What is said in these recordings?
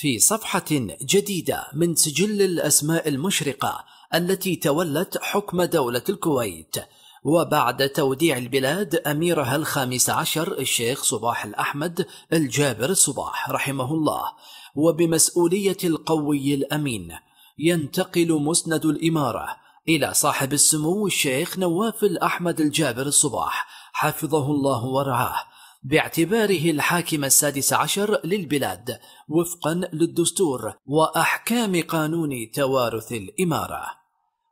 في صفحة جديدة من سجل الأسماء المشرقة التي تولت حكم دولة الكويت وبعد توديع البلاد أميرها الخامس عشر الشيخ صباح الأحمد الجابر صباح رحمه الله وبمسؤولية القوي الأمين ينتقل مسند الإمارة إلى صاحب السمو الشيخ نواف الأحمد الجابر الصباح حفظه الله ورعاه باعتباره الحاكم السادس عشر للبلاد وفقا للدستور وأحكام قانون توارث الإمارة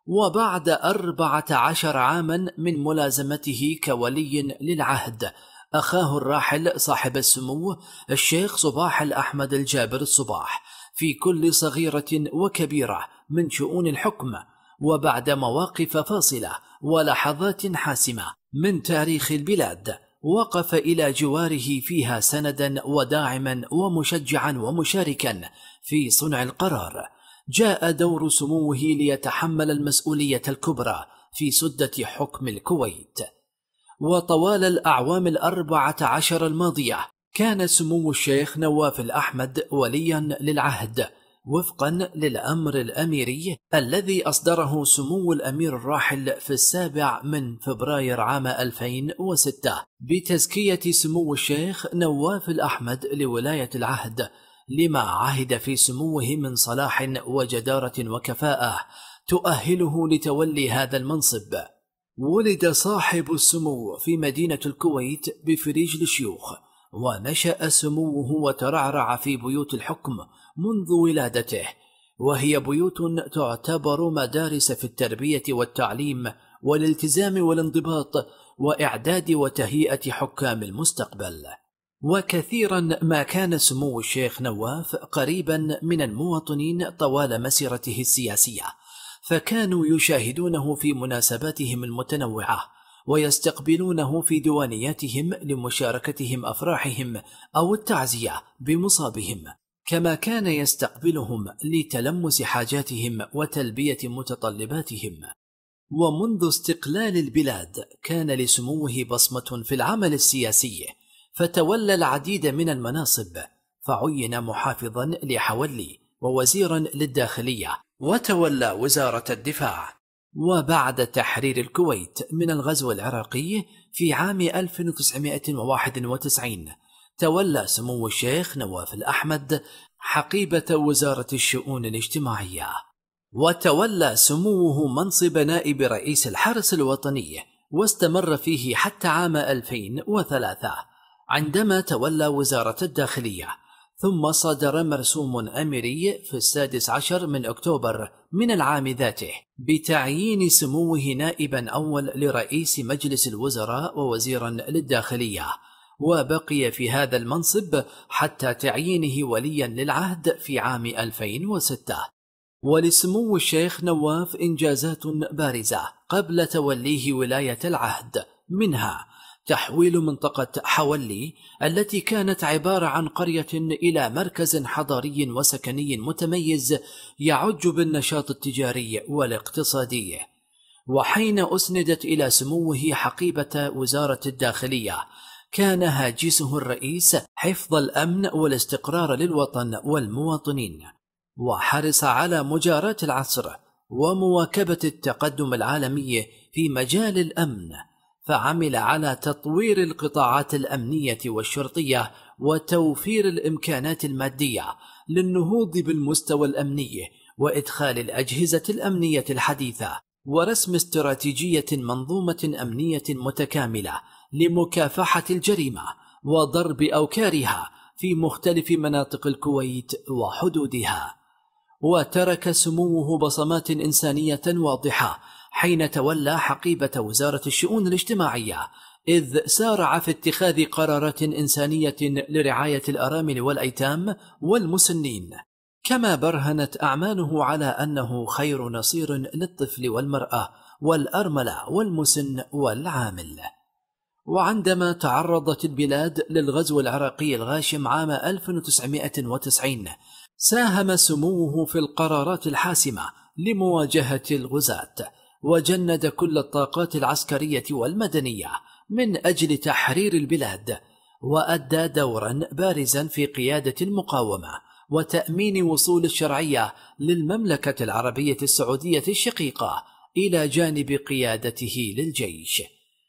وبعد أربعة عشر عاما من ملازمته كولي للعهد أخاه الراحل صاحب السمو الشيخ صباح الأحمد الجابر الصباح في كل صغيرة وكبيرة من شؤون الحكم وبعد مواقف فاصلة ولحظات حاسمة من تاريخ البلاد وقف الى جواره فيها سندا وداعما ومشجعا ومشاركا في صنع القرار جاء دور سموه ليتحمل المسؤوليه الكبرى في سده حكم الكويت وطوال الاعوام الاربعه عشر الماضيه كان سمو الشيخ نواف الاحمد وليا للعهد وفقا للأمر الأميري الذي أصدره سمو الأمير الراحل في السابع من فبراير عام 2006 بتزكية سمو الشيخ نواف الأحمد لولاية العهد لما عهد في سموه من صلاح وجدارة وكفاءة تؤهله لتولي هذا المنصب ولد صاحب السمو في مدينة الكويت بفريج الشيوخ ونشا سموه وترعرع في بيوت الحكم منذ ولادته وهي بيوت تعتبر مدارس في التربيه والتعليم والالتزام والانضباط واعداد وتهيئه حكام المستقبل وكثيرا ما كان سمو الشيخ نواف قريبا من المواطنين طوال مسيرته السياسيه فكانوا يشاهدونه في مناسباتهم المتنوعه ويستقبلونه في ديوانياتهم لمشاركتهم افراحهم او التعزيه بمصابهم كما كان يستقبلهم لتلمس حاجاتهم وتلبيه متطلباتهم ومنذ استقلال البلاد كان لسموه بصمه في العمل السياسي فتولى العديد من المناصب فعين محافظا لحولي ووزيرا للداخليه وتولى وزاره الدفاع وبعد تحرير الكويت من الغزو العراقي في عام 1991 تولى سمو الشيخ نواف الأحمد حقيبة وزارة الشؤون الاجتماعية وتولى سموه منصب نائب رئيس الحرس الوطني واستمر فيه حتى عام 2003 عندما تولى وزارة الداخلية ثم صدر مرسوم أمري في السادس عشر من أكتوبر من العام ذاته بتعيين سموه نائبا أول لرئيس مجلس الوزراء ووزيرا للداخلية وبقي في هذا المنصب حتى تعيينه وليا للعهد في عام 2006 ولسمو الشيخ نواف إنجازات بارزة قبل توليه ولاية العهد منها تحويل منطقة حولي التي كانت عبارة عن قرية إلى مركز حضاري وسكني متميز يعج بالنشاط التجاري والاقتصادي وحين أسندت إلى سموه حقيبة وزارة الداخلية كان هاجسه الرئيس حفظ الأمن والاستقرار للوطن والمواطنين وحرص على مجاراة العصر ومواكبة التقدم العالمي في مجال الأمن فعمل على تطوير القطاعات الامنيه والشرطيه وتوفير الامكانات الماديه للنهوض بالمستوى الامني وادخال الاجهزه الامنيه الحديثه ورسم استراتيجيه منظومه امنيه متكامله لمكافحه الجريمه وضرب اوكارها في مختلف مناطق الكويت وحدودها وترك سموه بصمات انسانيه واضحه حين تولى حقيبة وزارة الشؤون الاجتماعية إذ سارع في اتخاذ قرارات إنسانية لرعاية الأرامل والأيتام والمسنين كما برهنت أعماله على أنه خير نصير للطفل والمرأة والأرملة والمسن والعامل وعندما تعرضت البلاد للغزو العراقي الغاشم عام 1990 ساهم سموه في القرارات الحاسمة لمواجهة الغزاة وجند كل الطاقات العسكريه والمدنيه من اجل تحرير البلاد وادى دورا بارزا في قياده المقاومه وتامين وصول الشرعيه للمملكه العربيه السعوديه الشقيقه الى جانب قيادته للجيش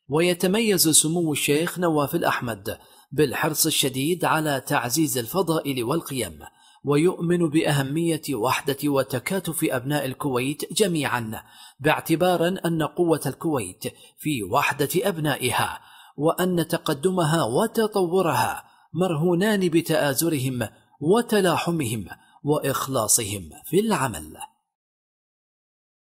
ويتميز سمو الشيخ نواف الاحمد بالحرص الشديد على تعزيز الفضائل والقيم ويؤمن باهميه وحده وتكاتف ابناء الكويت جميعا باعتبارا ان قوه الكويت في وحده ابنائها وان تقدمها وتطورها مرهونان بتآزرهم وتلاحمهم وإخلاصهم في العمل